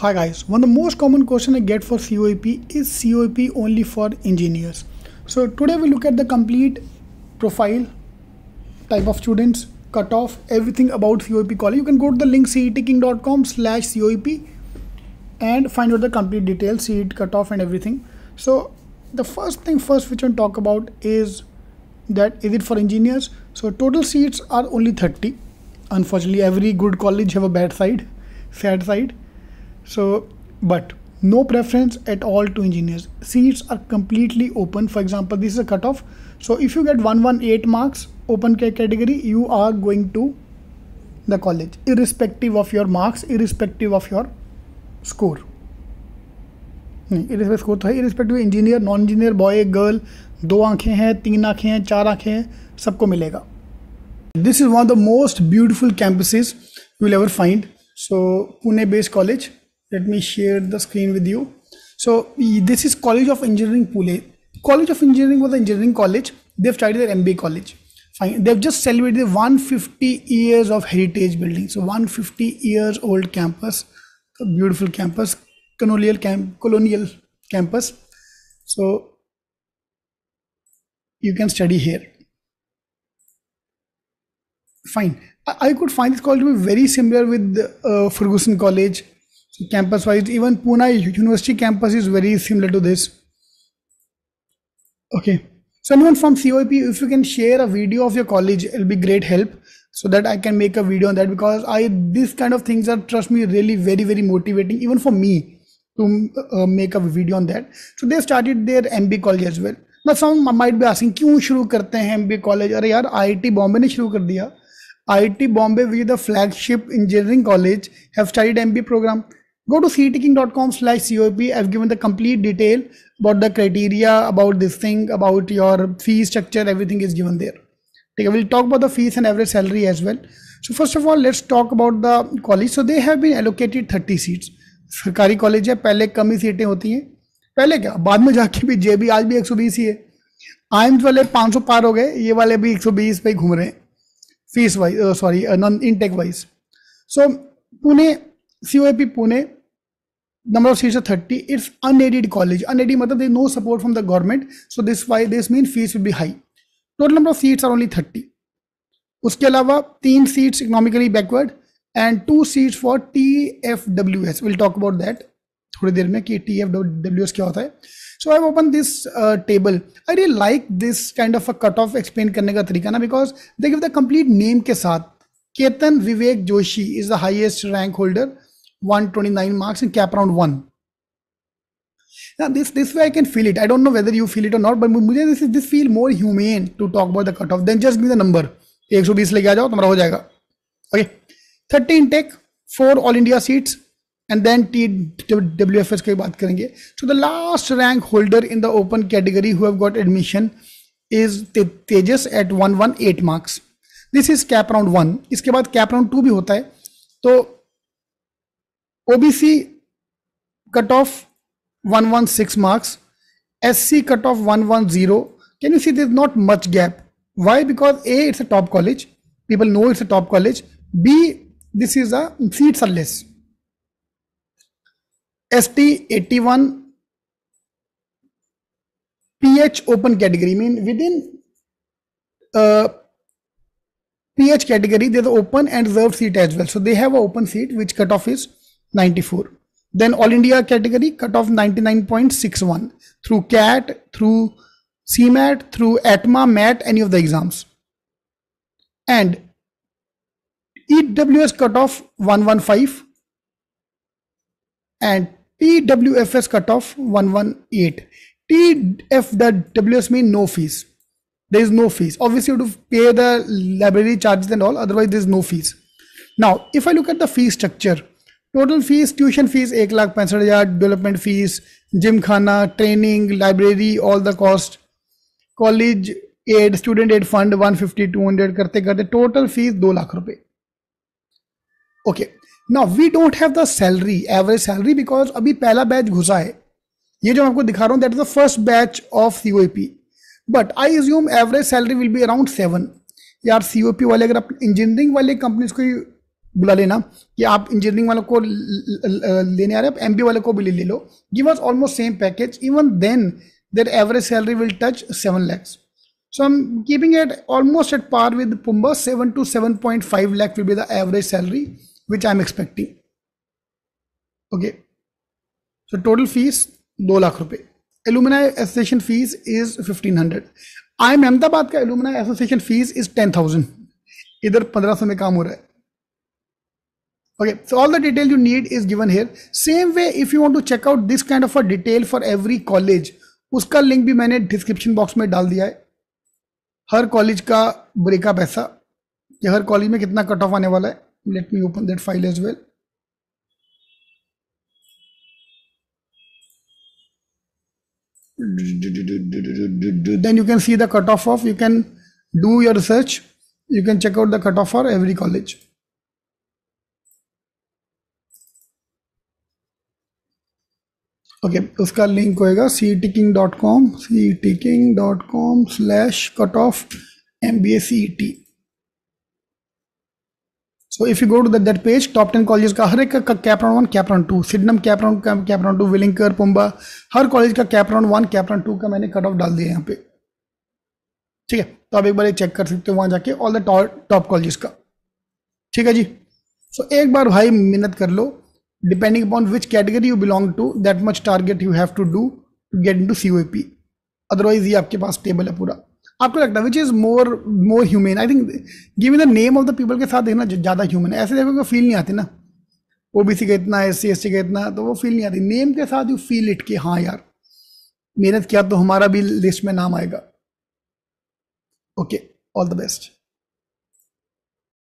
Hi guys, one of the most common question I get for COEP is COEP only for engineers. So today we look at the complete profile, type of students, cutoff, everything about COEP college. You can go to the link ceetking.com slash COEP and find out the complete details, cut cutoff and everything. So the first thing first which i talk about is that is it for engineers? So total seats are only 30. Unfortunately, every good college have a bad side, sad side So, but no preference at all to engineers. Seats are completely open. For example, this is a cutoff. So if you get 118 marks, open care category, you are going to the college, irrespective of your marks, irrespective of your score. नहीं score था है irrespective engineer non engineer boy girl दो आंखें हैं तीन आंखें हैं चार आंखें हैं सबको मिलेगा this is one of the most beautiful campuses you will ever find so Pune based college let me share the screen with you so this is college of engineering pune college of engineering was an engineering college they've started their mba college Fine. they've just celebrated 150 years of heritage building so 150 years old campus beautiful campus colonial camp colonial campus so you can study here fine i, I could find this college to be very similar with uh, ferguson college campus wise even pune university campus is very similar to this okay so anyone from CIP, if you can share a video of your college, it'll be great help so that I can make a video on that because I these kind of things are trust me really very very motivating even for me to uh, uh make a video on that. So they started their MB college as well. Now some might be asking, why शुरू MB college? Or यार IIT Bombay ने शुरू कर IIT Bombay, which is the flagship engineering college, have started MB program. go to cticking.com slash cop i've given the complete detail about the criteria about this thing about your fee structure everything is given there okay we'll talk about the fees and average salary as well so first of all let's talk about the college so they have been allocated 30 seats सरकारी college है पहले कम ही सीटें होती हैं पहले क्या बाद में जाके भी जे भी आज भी 120 ही है आइम्स वाले 500 पार हो गए ये वाले भी 120 पे घूम रहे हैं fees wise sorry non intake wise so Pune C Pune number of seats are 30 it's unaided college unaided matlab there is no support from the government so this why this mean fees will be high total number of seats are only 30 उसके अलावा तीन seats economically backward and two seats for T F W S will talk about that थोड़ी देर में कि T F W S क्या होता है so I open this table I'd like this kind of a cut off explain करने का तरीका ना because they give the complete name के साथ Ketan Vivek Joshi is the highest rank holder 129 marks in cap round 1 now this this way i can feel it i don't know whether you feel it or not but mujhe this is this feel more humane to talk about the cut off than just give the number 120 leke aa jao tumhara ho jayega okay thirty intake four all india seats and then T W F S की बात करेंगे so the last rank holder in the open category who have got admission is Tejas at one one eight marks this is CAP round one इसके बाद cap round to भी होता है तो OBC cut off 116 marks, SC cut off 110. Can you see there's not much gap? Why? Because A, it's a top college. People know it's a top college. B, this is a seats are less. ST 81 PH open category mean within uh, PH category there's open and reserved seat as well. So they have an open seat which cutoff is 94 then all india category cut off 99.61 through cat through cmat through atma mat any of the exams and ews cut off 115 and pwfs cut off 118 TFWS the mean no fees there is no fees obviously you have to pay the library charges and all otherwise there is no fees now if i look at the fee structure total fees tuition fees एक लाख पैंसठ हज़ार development fees gym खाना training library all the cost college aid student aid fund one fifty two hundred करते करते total fees दो लाख रुपए okay ना we don't have the salary average salary because अभी पहला बैच घुसा है ये जो मैं आपको दिखा रहा हूँ that is the first batch of C O P but I assume average salary will be around seven यार सी ओ पी वाले अगर आप इंजीनियरिंग वाले कंपनीज को बुला लेना कि आप इंजीनियरिंग वालों को लेने आ रहे हैं आप एम वाले को भी ले ले लो give us almost same package even then their average salary will touch seven lakhs so I'm keeping at almost at par with PUMBA seven to seven point five lakh will be the average salary which I'm expecting okay so total fees दो लाख रुपए alumni association fees is fifteen hundred IIM Ahmedabad का alumni association fees is ten thousand इधर पंद्रह सौ में काम हो रहा है okay so all the detail you need is given here same way if you want to check out this kind of a detail for every college उसका link भी मैंने डिस्क्रिप्शन बॉक्स में डाल दिया है हर कॉलेज का breakup aisa ki har college mein kitna cut off aane wala hai let me open that file as well then you can see the cut off of you can do your research you can check out the cut off for every college okay okay, उसका link होएगा C ticking dot com C ticking dot com slash cut off M B S C T so if you go to that page top ten college का हर एक का CAP round one CAP round two सिडनम CAP round CAP round two विलिंकर पुम्बा हर college का CAP round one CAP round two का मैंने कट ऑफ डाल दिया यहाँ पे ठीक है तो आप एक बार चेक कर सकते हो वहाँ जाके ऑल द टॉप कॉलेज का ठीक है जी सो so, एक बार भाई मेहनत कर लो depending upon which category you belong to that much target you have to do to get into COP otherwise ये आपके पास टेबल है पूरा आपको लगता है which is more more humane I think give the name of the people के साथ देखना ज़्यादा ह्यूमन है ऐसे देखो कोई फील नहीं आती ना ओ बी सी का इतना एस सी एस सी का इतना तो वो फील नहीं आती नेम के साथ यू फील इट कि हाँ यार मेहनत किया तो हमारा भी लिस्ट में नाम आएगा ओके ऑल द बेस्ट